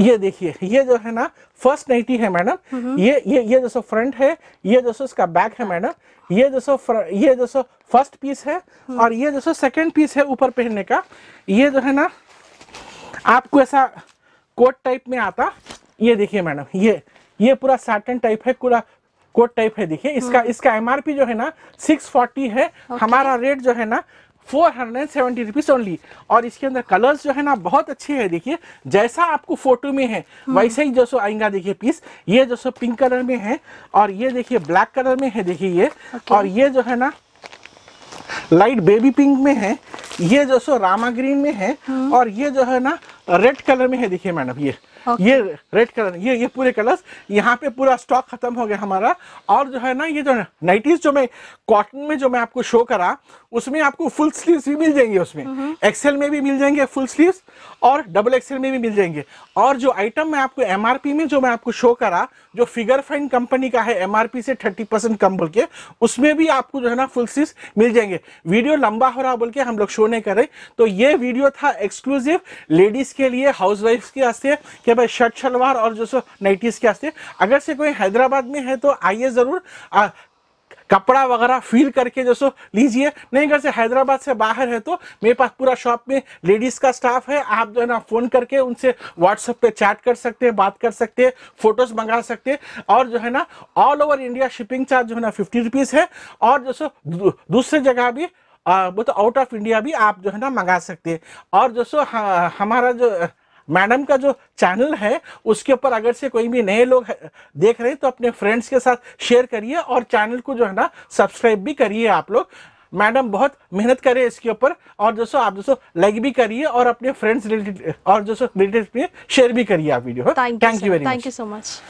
ये देखिए ये जो है ना फर्स्ट नाइटी है मैडम हम्म। ये ये ये दोस्तों फ्रंट है ये दोस्तों इसका बैक है मैडम ये दोस्तों ये दोस्तों फर्स्ट पीस है हम्म। और ये दोस्तों सेकंड पीस है ऊपर पहनने का ये जो है ना आपको ऐसा कोट टाइप में आता ये देखिए मैडम ये ये पूरा साटन टाइप है पूरा कोड टाइप है देखिए इसका हम्म। इसका एमआरपी जो है ना 640 है हमारा रेट जो है ना four hundred seventy rupees only और इसके अंदर कलर्स जो है ना बहुत अच्छे हैं देखिए जैसा आपको फोटो में है हम्म। वैसे ही जो सो आएगा देखिए पीस ये जो सो पिंक कलर में है और ये देखिए ब्लैक कलर में है देखिए ये okay. और ये जो है ना लाइट बेबी पिंक में है ये जो सो रामा ग्रीन में है हम्म। और ये जो है ना रेड कलर में है देखिए मैडम ये ये रेड कलर ये ये पूरे कलर्स यहाँ पे पूरा स्टॉक खत्म हो गया हमारा और जो है ना ये जो नाइटीज जो मैं कॉटन में जो मैं आपको शो करा उसमें आपको फुल स्लीव्स भी मिल जाएंगे उसमें एक्सेल हम्म हम्म। में भी मिल जाएंगे फुल स्लीव्स और डबल एक्सेल में भी मिल जाएंगे और जो आइटम मैं आपको एम में जो मैं आपको शो करा जो फिगर फाइन कंपनी का है एम से थर्टी कम बोल के उसमें भी आपको जो है ना फुल स्लीव मिल जाएंगे वीडियो लंबा हो रहा बोल के हम लोग शो नहीं करें तो ये वीडियो था एक्सक्लूसिव लेडीज के लिए हाउस के वास्ते ठीक है शर्ट शलवार और जो सो नाइटीज़ के आते अगर से कोई हैदराबाद में है तो आइए ज़रूर कपड़ा वगैरह फील करके जो सो लीजिए नहीं अगर से हैदराबाद से बाहर है तो मेरे पास पूरा शॉप में लेडीज़ का स्टाफ है आप जो है ना फ़ोन करके उनसे व्हाट्सएप पे चैट कर सकते हैं बात कर सकते हैं फोटोज मंगा सकते हैं और जो है ना all over India shipping charge जो है ना फिफ्टी रुपीज़ है और जो सो दूसरे जगह भी वो तो आउट ऑफ इंडिया भी आप जो है ना मंगा सकते हैं और जो सो हाँ, हमारा जो मैडम का जो चैनल है उसके ऊपर अगर से कोई भी नए लोग देख रहे हैं तो अपने फ्रेंड्स के साथ शेयर करिए और चैनल को जो है ना सब्सक्राइब भी करिए आप लोग मैडम बहुत मेहनत करे इसके ऊपर और दोस्तों आप दोस्तों लाइक भी करिए और अपने फ्रेंड्स रिलेटेड और दोस्तों रिलेटेड में शेयर भी करिए आप video thank you very thank you so much